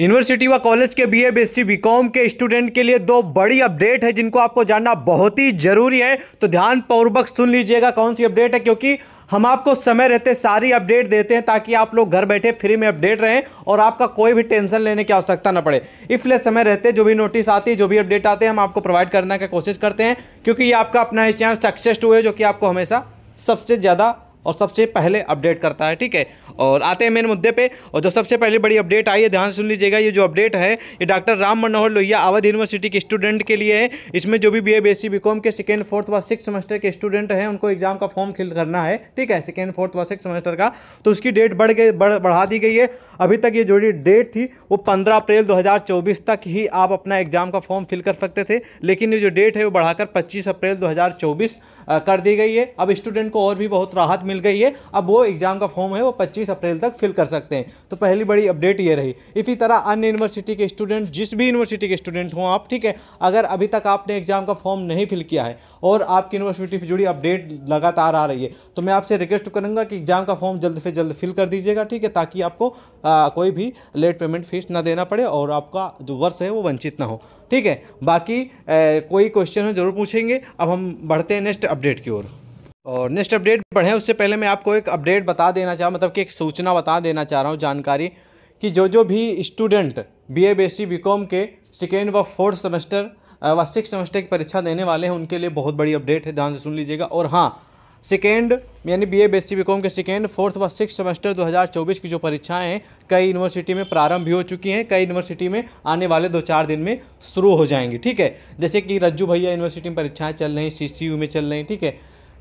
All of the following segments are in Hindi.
यूनिवर्सिटी व कॉलेज के B A B S C B com के स्टूडेंट के लिए दो बड़ी अपडेट है जिनको आपको जानना बहुत ही जरूरी है तो ध्यानपूर्वक सुन लीजिएगा कौन सी अपडेट है क्योंकि हम आपको समय रहते सारी अपडेट देते हैं ताकि आप लोग घर बैठे फ्री में अपडेट रहें और आपका कोई भी टेंशन लेने की आवश्यकता ना पड़े इसलिए समय रहते जो भी नोटिस आती है जो भी अपडेट आते हैं हम आपको प्रोवाइड करने की कोशिश करते हैं क्योंकि ये आपका अपना ही चैनल सक्सेस टू है जो कि आपको हमेशा सबसे ज़्यादा और सबसे पहले अपडेट करता है ठीक है और आते हैं मेन मुद्दे पे और जो सबसे पहले बड़ी अपडेट आई है ध्यान से सुन लीजिएगा ये जो अपडेट है ये डॉक्टर राम मनोहर लोहिया अवध यूनिवर्सिटी के स्टूडेंट के लिए है इसमें जो भी B A B S C B com के सेकेंड फोर्थ व सिक्स सेमेस्टर के स्टूडेंट हैं उनको एग्जाम का फॉर्म फिल करना है ठीक है सेकेंड फोर्थ व सिक्स सेमेस्टर का तो उसकी डेट बढ़ गई बढ़ बढ़ा दी गई है अभी तक ये जो डेट थी वो पंद्रह अप्रैल दो तक ही आप अपना एग्जाम का फॉर्म फिल कर सकते थे लेकिन ये जो डेट है वो बढ़ाकर पच्चीस अप्रैल दो कर दी गई है अब स्टूडेंट को और भी बहुत राहत मिल गई है अब वो एग्ज़ाम का फॉर्म है वो पच्चीस अप्रैल तक फिल कर सकते हैं तो पहली बड़ी अपडेट ये रही इसी तरह अन्य यूनिवर्सिटी के स्टूडेंट जिस भी यूनिवर्सिटी के स्टूडेंट हों आप ठीक है अगर अभी तक आपने एग्ज़ाम का फॉर्म नहीं फिल किया है और आपकी यूनिवर्सिटी से जुड़ी अपडेट लगातार आ रही है तो मैं आपसे रिक्वेस्ट करूंगा कि एग्ज़ाम का फॉर्म जल्द से जल्द फिल कर दीजिएगा ठीक है ताकि आपको आ, कोई भी लेट पेमेंट फीस ना देना पड़े और आपका जो वर्ष है वो वंचित ना हो ठीक है बाकी ए, कोई क्वेश्चन हो जरूर पूछेंगे अब हम बढ़ते हैं नेक्स्ट अपडेट की ओर और नेक्स्ट अपडेट बढ़ें उससे पहले मैं आपको एक अपडेट बता देना चाह मतलब कि एक सूचना बता देना चाह रहा हूँ जानकारी कि जो जो भी student B A B S B com के सेकेंड व फोर्थ सेमेस्टर व सिक्स सेमेस्टर की परीक्षा देने वाले हैं उनके लिए बहुत बड़ी अपडेट है ध्यान से सुन लीजिएगा और हाँ सेकेंड यानी बी ए बी कॉम के सेकेंड फोर्थ व सिक्स सेमेस्टर 2024 की जो परीक्षाएं हैं कई यूनिवर्सिटी में प्रारंभ भी हो चुकी हैं कई यूनिवर्सिटी में आने वाले दो चार दिन में शुरू हो जाएंगी ठीक है जैसे कि रज्जू भैया यूनिवर्सिटी में परीक्षाएँ चल रही हैं सी में चल रही हैं ठीक है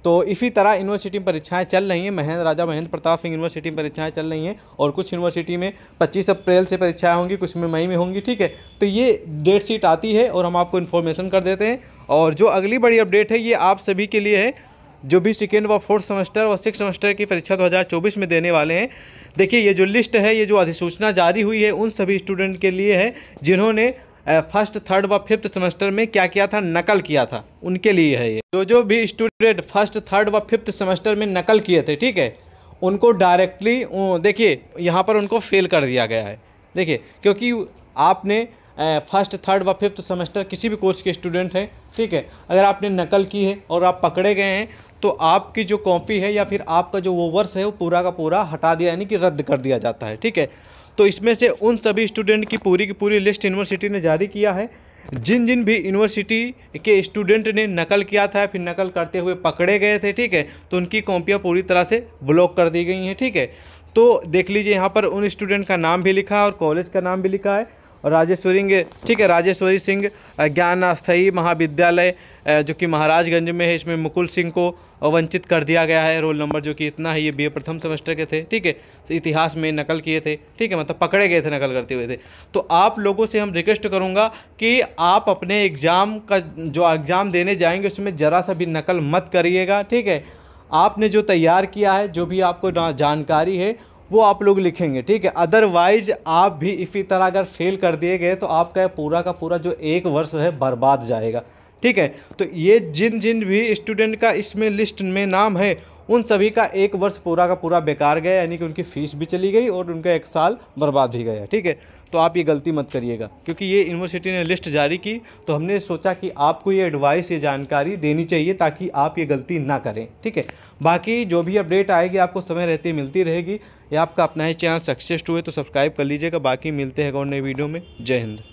तो इसी तरह यूनिवर्सिटी में परीक्षाएं चल रही हैं महेंद्र राजा महेंद्र प्रताप सिंह यूनिवर्सिटी में परीक्षाएं चल रही हैं और कुछ यूनिवर्सिटी में 25 अप्रैल से परीक्षाएं होंगी कुछ में मई में होंगी ठीक है तो ये डेट शीट आती है और हम आपको इन्फॉर्मेशन कर देते हैं और जो अगली बड़ी अपडेट है ये आप सभी के लिए है जो भी सेकेंड व फोर्थ सेमेस्टर व सिक्स सेमेस्टर की परीक्षा 2024 में देने वाले हैं देखिए ये जो लिस्ट है ये जो अधिसूचना जारी हुई है उन सभी स्टूडेंट के लिए है जिन्होंने फर्स्ट थर्ड व फिफ्थ सेमेस्टर में क्या किया था नकल किया था उनके लिए है ये जो जो भी स्टूडेंट फर्स्ट थर्ड व फिफ्थ सेमेस्टर में नकल किए थे ठीक है उनको डायरेक्टली देखिए यहाँ पर उनको फेल कर दिया गया है देखिए क्योंकि आपने फर्स्ट थर्ड व फिफ्थ सेमेस्टर किसी भी कोर्स के स्टूडेंट हैं ठीक है अगर आपने नकल की है और आप पकड़े गए हैं तो आपकी जो कॉपी है या फिर आपका जो वो वर्ष है वो पूरा का पूरा हटा दिया यानी कि रद्द कर दिया जाता है ठीक है तो इसमें से उन सभी स्टूडेंट की पूरी की पूरी लिस्ट यूनिवर्सिटी ने जारी किया है जिन जिन भी यूनिवर्सिटी के स्टूडेंट ने नकल किया था फिर नकल करते हुए पकड़े गए थे ठीक है तो उनकी कॉपियाँ पूरी तरह से ब्लॉक कर दी गई हैं ठीक है तो देख लीजिए यहाँ पर उन स्टूडेंट का नाम भी लिखा है और कॉलेज का नाम भी लिखा है और राजेश्वरी ठीक है राजेश्वरी सिंह ज्ञान अस्थायी महाविद्यालय जो कि महाराजगंज में है इसमें मुकुल सिंह को वंचित कर दिया गया है रोल नंबर जो कि इतना है ये बी प्रथम सेमेस्टर के थे ठीक है तो इतिहास में नकल किए थे ठीक है मतलब पकड़े गए थे नकल करते हुए थे तो आप लोगों से हम रिक्वेस्ट करूँगा कि आप अपने एग्ज़ाम का जो एग्ज़ाम देने जाएंगे उसमें ज़रा सा भी नकल मत करिएगा ठीक है आपने जो तैयार किया है जो भी आपको जानकारी है वो आप लोग लिखेंगे ठीक है अदरवाइज आप भी इसी तरह अगर फेल कर दिए गए तो आपका पूरा का पूरा जो एक वर्ष है बर्बाद जाएगा ठीक है तो ये जिन जिन भी स्टूडेंट का इसमें लिस्ट में नाम है उन सभी का एक वर्ष पूरा का पूरा बेकार गया यानी कि उनकी फ़ीस भी चली गई और उनका एक साल बर्बाद भी गया ठीक है तो आप ये गलती मत करिएगा क्योंकि ये यूनिवर्सिटी ने लिस्ट जारी की तो हमने सोचा कि आपको ये एडवाइस ये जानकारी देनी चाहिए ताकि आप ये गलती ना करें ठीक है बाकी जो भी अपडेट आएगी आपको समय रहते मिलती रहेगी या आपका अपना ही चैनल सक्सेस हुए तो सब्सक्राइब कर लीजिएगा बाकी मिलते हैं और नए वीडियो में जय हिंद